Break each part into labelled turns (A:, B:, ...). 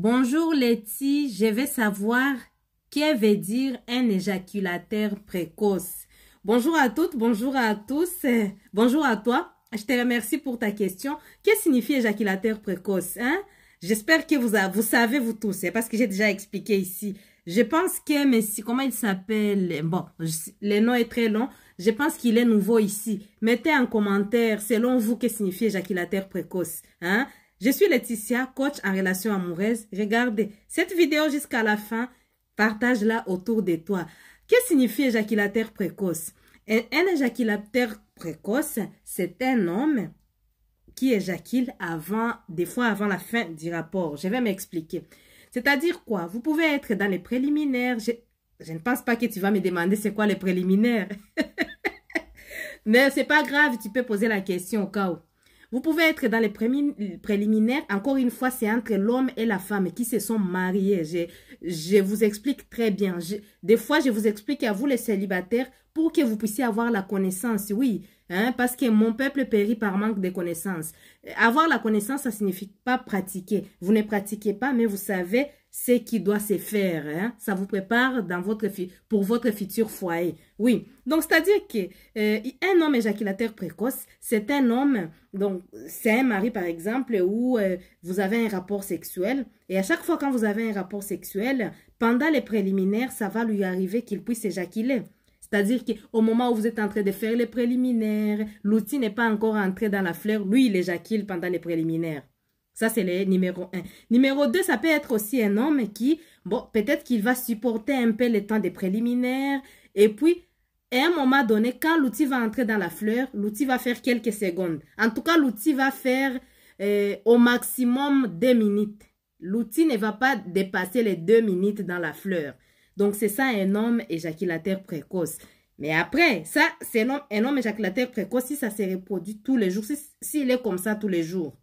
A: Bonjour Letty, je vais savoir que veut dire un éjaculateur précoce. Bonjour à toutes, bonjour à tous, bonjour à toi. Je te remercie pour ta question. Que signifie éjaculateur précoce hein? J'espère que vous, vous savez, vous tous, parce que j'ai déjà expliqué ici. Je pense que, mais si, comment il s'appelle Bon, le nom est très long. Je pense qu'il est nouveau ici. Mettez en commentaire, selon vous, que signifie éjaculateur précoce. Hein? Je suis Laetitia, coach en relations amoureuses. Regardez cette vidéo jusqu'à la fin. Partage-la autour de toi. Que signifie éjaculateur précoce? Un, un éjaculateur précoce, c'est un homme qui éjacule avant, des fois avant la fin du rapport. Je vais m'expliquer. C'est-à-dire quoi? Vous pouvez être dans les préliminaires. Je, je ne pense pas que tu vas me demander c'est quoi les préliminaires. Mais c'est pas grave, tu peux poser la question au cas où. Vous pouvez être dans les préliminaires. Encore une fois, c'est entre l'homme et la femme qui se sont mariés. Je, je vous explique très bien. des fois, je vous explique à vous les célibataires pour que vous puissiez avoir la connaissance. Oui, Hein, parce que mon peuple périt par manque de connaissances. Euh, avoir la connaissance, ça signifie pas pratiquer. Vous ne pratiquez pas, mais vous savez ce qui doit se faire. Hein. Ça vous prépare dans votre pour votre futur foyer. Oui. Donc, c'est-à-dire que euh, un homme éjaculateur précoce, c'est un homme, donc c'est un mari par exemple, où euh, vous avez un rapport sexuel. Et à chaque fois quand vous avez un rapport sexuel, pendant les préliminaires, ça va lui arriver qu'il puisse éjaculer. C'est-à-dire qu'au moment où vous êtes en train de faire les préliminaires, l'outil n'est pas encore entré dans la fleur. Lui, il éjacule pendant les préliminaires. Ça, c'est le numéro un. Numéro deux, ça peut être aussi un homme qui, bon, peut-être qu'il va supporter un peu le temps des préliminaires. Et puis, à un moment donné, quand l'outil va entrer dans la fleur, l'outil va faire quelques secondes. En tout cas, l'outil va faire euh, au maximum deux minutes. L'outil ne va pas dépasser les deux minutes dans la fleur. Donc c'est ça un homme éjaculateur précoce. Mais après, ça, c'est un homme, un précoce si ça se reproduit tous les jours, s'il si, est comme ça tous les jours.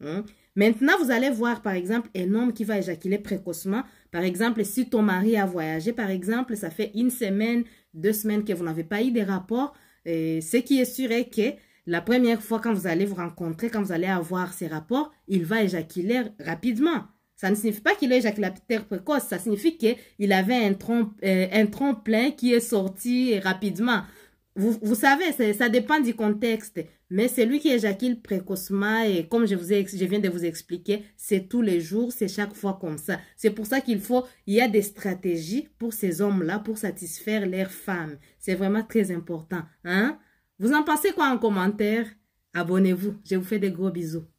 A: Hein. Maintenant, vous allez voir, par exemple, un homme qui va éjaculer précocement. Par exemple, si ton mari a voyagé, par exemple, ça fait une semaine, deux semaines que vous n'avez pas eu des rapports ce qui est sûr est que la première fois quand vous allez vous rencontrer, quand vous allez avoir ces rapports, il va éjaculer rapidement. Ça ne signifie pas qu'il est terre précoce, ça signifie qu'il avait un trompe, euh, un plein qui est sorti rapidement. Vous, savez, ça dépend du contexte. Mais c'est lui qui éjacule précocement, et comme je, vous ai, je viens de vous expliquer, c'est tous les jours, c'est chaque fois comme ça. C'est pour ça qu'il faut, il y a des stratégies pour ces hommes-là, pour satisfaire leurs femmes. C'est vraiment très important. Hein? Vous en pensez quoi en commentaire Abonnez-vous. Je vous fais des gros bisous.